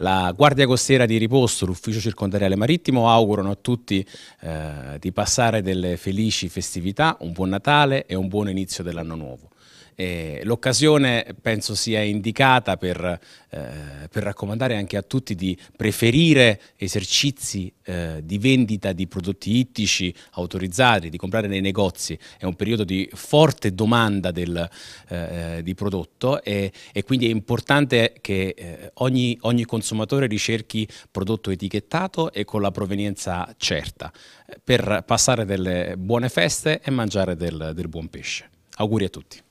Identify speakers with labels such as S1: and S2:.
S1: La Guardia Costiera di Riposto, l'Ufficio Circondariale Marittimo augurano a tutti eh, di passare delle felici festività, un buon Natale e un buon inizio dell'anno nuovo. Eh, l'occasione penso sia indicata per, eh, per, raccomandare anche a tutti di preferire esercizi eh, di vendita di prodotti ittici autorizzati, di comprare nei negozi. È un periodo di forte domanda del, eh, eh, di prodotto e, e, quindi è importante che eh, ogni, ogni consumatore ricerchi prodotto etichettato e con la provenienza certa per passare delle buone feste e mangiare del, del buon pesce. Auguri a tutti.